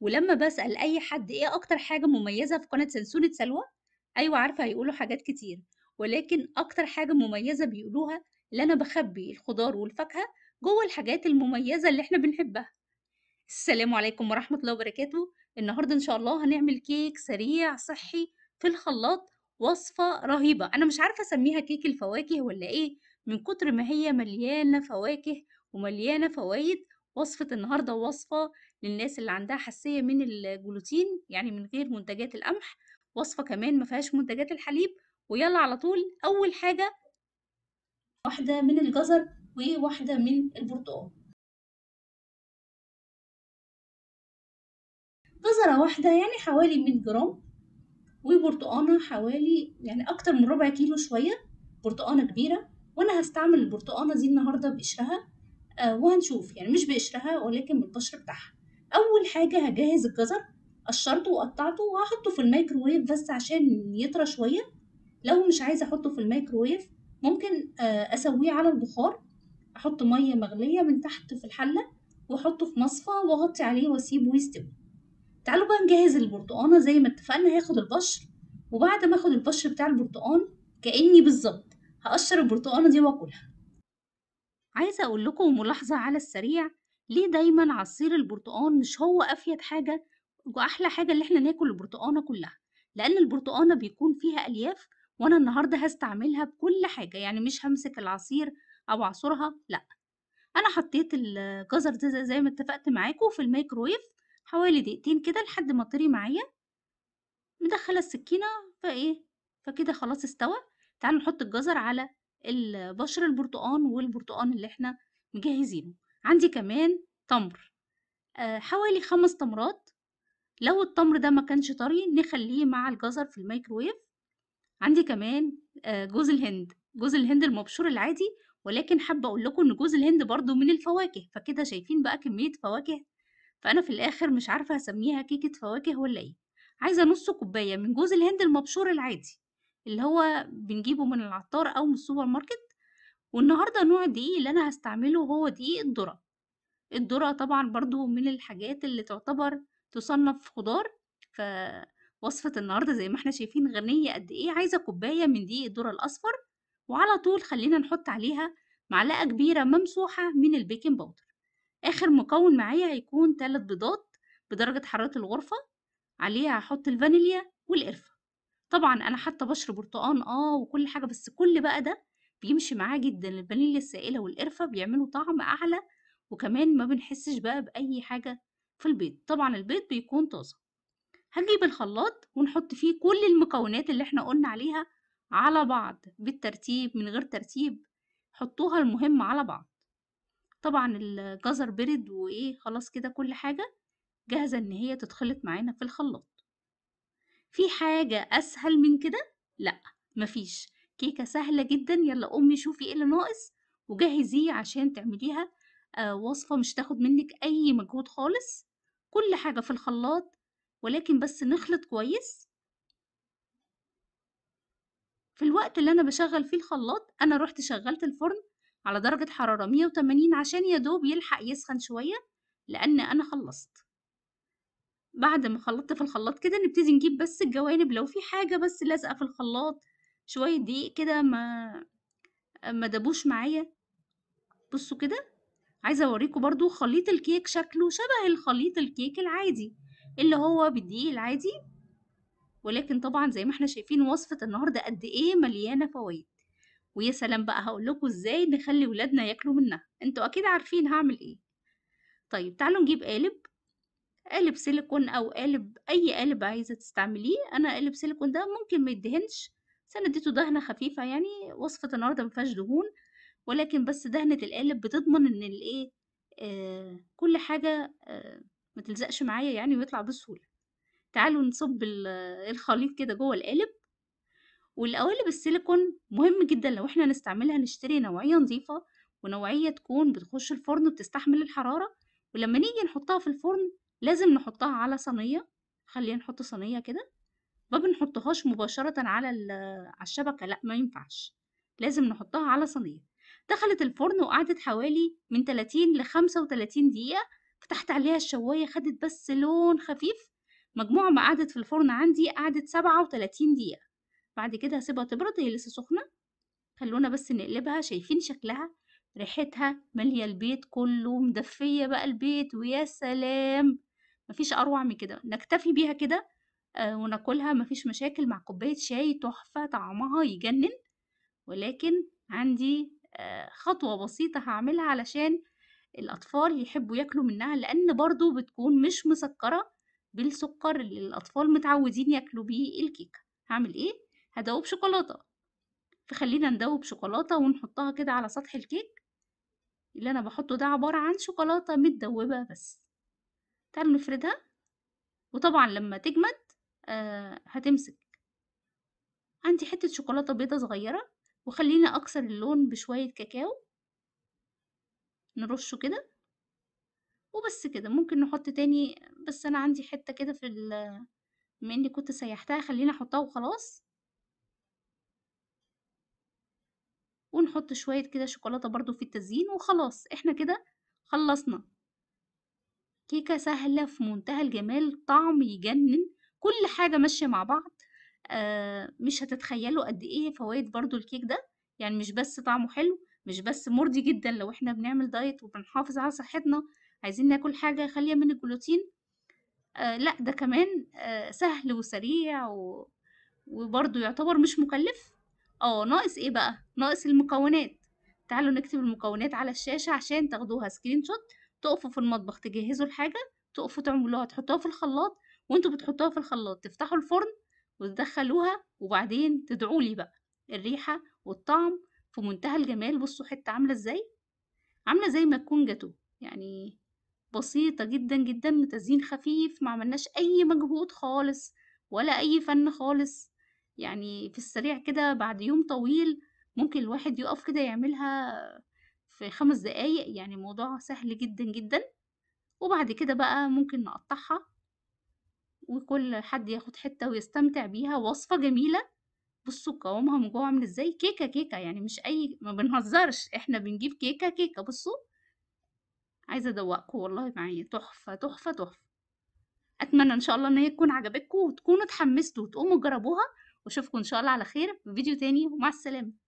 ولما بسأل أي حد إيه أكتر حاجة مميزة في قناة سنسونة سلوى أيوة عارفة هيقولوا حاجات كتير ولكن أكتر حاجة مميزة بيقولوها اللي أنا بخبي الخضار والفاكهة جوه الحاجات المميزة اللي احنا بنحبها السلام عليكم ورحمة الله وبركاته النهاردة إن شاء الله هنعمل كيك سريع صحي في الخلاط وصفة رهيبة أنا مش عارفة أسميها كيك الفواكه ولا إيه من كتر ما هي مليانة فواكه ومليانة فوايد وصفة النهاردة وصفة للناس اللي عندها حساسية من الجلوتين يعني من غير منتجات القمح وصفة كمان ما فيهاش منتجات الحليب ويلا على طول أول حاجة واحدة من الجزر وواحدة من البرتقال جزرة واحدة يعني حوالي 100 جرام وبرتقانة حوالي يعني أكتر من ربع كيلو شوية برتقانة كبيرة وأنا هستعمل البرتقانة دي النهاردة بقشرها آه، وهنشوف يعني مش بقشرها ولكن بالبشر بتاعها اول حاجه هجهز الجزر قشرته وقطعته وهحطه في الميكروويف بس عشان يطرى شويه لو مش عايزه احطه في الميكروويف ممكن آه، اسويه على البخار احط ميه مغليه من تحت في الحله واحطه في مصفى واغطي عليه واسيبه يستوي تعالوا بقى نجهز البرتقانه زي ما اتفقنا هاخد البشر وبعد ما اخد البشر بتاع البرتقان كاني بالظبط هقشر البرتقانه دي واكلها عايزه اقول لكم ملاحظه على السريع ليه دايما عصير البرتقان مش هو أفيد حاجة وأحلى حاجة اللي احنا ناكل البرتقانة كلها لأن البرتقانة بيكون فيها ألياف وأنا النهاردة هستعملها بكل حاجة يعني مش همسك العصير أو أعصرها لأ أنا حطيت الجزر ده زي ما اتفقت معاكم في الميكرويف حوالي دقيقتين كده لحد ما طري معايا مدخلة السكينة فإيه فكده خلاص استوى تعالوا نحط الجزر على البشر البرتقان والبرتقان اللي احنا مجهزينه عندي كمان تمر آه، حوالي خمس تمرات لو التمر ده ما كانش طري نخليه مع الجزر في الميكرويف عندي كمان آه، جوز الهند جوز الهند المبشور العادي ولكن حابة أقول لكم إن جوز الهند برضو من الفواكه فكده شايفين بقى كمية فواكه فأنا في الآخر مش عارفة أسميها كيكة فواكه ولا إيه عايزة نص كوباية من جوز الهند المبشور العادي اللي هو بنجيبه من العطار أو من السوبر ماركت والنهاردة نوع دقيق اللي أنا هستعمله هو دقيق الذرة الذرة طبعا برضو من الحاجات اللي تعتبر تصنف خضار فوصفة النهاردة زي ما احنا شايفين غنية قد ايه عايزة كوباية من دي الذرة الأصفر وعلى طول خلينا نحط عليها معلقة كبيرة ممسوحة من البيكنج باودر آخر مكون معايا هيكون ثلاث بيضات بدرجة حرارة الغرفة عليها هحط الفانيليا والقرفة طبعا أنا حتى بشرب برتقان اه وكل حاجة بس كل بقى ده بيمشي معاه جدا الفانيليا السائلة والقرفة بيعملوا طعم أعلى وكمان ما بنحسش بقى بأي حاجة في البيض طبعا البيض بيكون طازة هنجيب الخلاط ونحط فيه كل المكونات اللي احنا قلنا عليها على بعض بالترتيب من غير ترتيب حطوها المهم على بعض طبعا الجزر برد وايه خلاص كده كل حاجة جاهزة ان هي تتخلط معانا في الخلاط في حاجة اسهل من كده لا مفيش كيكة سهلة جدا يلا امي شوفي ايه اللي ناقص وجهزيه عشان تعمليها آه، وصفة مش تاخد منك أي مجهود خالص كل حاجة في الخلاط ولكن بس نخلط كويس في الوقت اللي أنا بشغل فيه الخلاط أنا رحت شغلت الفرن على درجة حرارة 180 عشان يا دوب يلحق يسخن شوية لأن أنا خلصت بعد ما خلطت في الخلاط كده نبتدي نجيب بس الجوانب لو في حاجة بس لازقة في الخلاط شوية دقيق كده ما ما دابوش معايا بصوا كده عايزه اوريكم برضو خليط الكيك شكله شبه الخليط الكيك العادي اللي هو بالدقيق العادي ولكن طبعا زي ما احنا شايفين وصفه النهارده قد ايه مليانه فوائد ويا سلام بقى هقول لكم ازاي نخلي ولادنا ياكلوا منها انتوا اكيد عارفين هعمل ايه طيب تعالوا نجيب قالب قالب سيليكون او قالب اي قالب عايزه تستعمليه انا قالب سيليكون ده ممكن ما يدهنش بس انا اديته دهنه خفيفه يعني وصفه النهارده ما دهون ولكن بس دهنة القالب بتضمن إن الإيه آه كل حاجة آه ما تلزقش معايا يعني ويطلع بسهولة تعالوا نصب آه، الخليط كده جوه القالب والقوالب السيليكون مهم جدا لو احنا نستعملها نشتري نوعية نظيفة ونوعية تكون بتخش الفرن وبتستحمل الحرارة ولما نيجي نحطها في الفرن لازم نحطها على صينية خلينا نحط صينية كده ما بنحطهاش مباشرة على آه، على الشبكة لا ما ينفعش لازم نحطها على صينية دخلت الفرن وقعدت حوالي من 30 ل 35 دقيقة فتحت عليها الشواية خدت بس لون خفيف مجموعة ما قعدت في الفرن عندي قعدت 37 دقيقة بعد كده هسيبها تبرد هي لسه سخنة خلونا بس نقلبها شايفين شكلها ريحتها مالية البيت كله مدفية بقى البيت ويا سلام مفيش أروع من كده نكتفي بيها كده آه وناكلها مفيش مشاكل مع كوباية شاي تحفة طعمها يجنن ولكن عندي آه، خطوة بسيطة هعملها علشان الأطفال يحبوا ياكلوا منها لأن برضو بتكون مش مسكرة بالسكر اللي الأطفال متعودين ياكلوا بيه الكيكة هعمل إيه؟ هدوب شوكولاتة فخلينا ندوب شوكولاتة ونحطها كده على سطح الكيك اللي أنا بحطه ده عبارة عن شوكولاتة متدوبة بس تعالوا نفردها وطبعا لما تجمد آه هتمسك عندي حتة شوكولاتة بيضة صغيرة وخلينا اكسر اللون بشوية كاكاو نرشه كده وبس كده ممكن نحط تاني بس انا عندي حتة كده في ال بما اني كنت سيحتها خلينا احطها وخلاص ونحط شوية كده شوكولاتة برضو في التزيين وخلاص احنا كده خلصنا كيكة سهلة في منتهى الجمال طعم يجنن كل حاجة ماشية مع بعض آه، مش هتتخيلوا قد ايه فوائد برضو الكيك ده يعني مش بس طعمه حلو مش بس مرضي جدا لو احنا بنعمل دايت وبنحافظ على صحتنا عايزين ناكل حاجة خالية من الجلوتين آه لا ده كمان آه سهل وسريع و... وبرضه يعتبر مش مكلف اه ناقص ايه بقى ناقص المكونات تعالوا نكتب المكونات على الشاشة عشان تاخدوها سكرين شوت تقفوا في المطبخ تجهزوا الحاجة تقفوا تعملوها تحطوها في الخلاط وانتوا بتحطوها في الخلاط تفتحوا الفرن وتدخلوها وبعدين تدعوا لي بقى الريحة والطعم في منتهى الجمال بصوا حتة عاملة ازاي عاملة زي ما تكون جاتو يعني بسيطة جدا جدا متزين خفيف ما عملناش أي مجهود خالص ولا أي فن خالص يعني في السريع كده بعد يوم طويل ممكن الواحد يقف كده يعملها في خمس دقايق يعني موضوع سهل جدا جدا وبعد كده بقى ممكن نقطعها وكل حد ياخد حتة ويستمتع بيها وصفة جميلة بصوا قوامها من جوه عامل ازاي كيكة كيكة يعني مش أي ما بنهزرش احنا بنجيب كيكة كيكة بصوا عايزة أدوقكم والله معايا تحفة تحفة تحفة أتمنى إن شاء الله إن هي تكون عجبتكم وتكونوا اتحمستوا وتقوموا تجربوها وأشوفكم إن شاء الله على خير في فيديو تاني ومع السلامة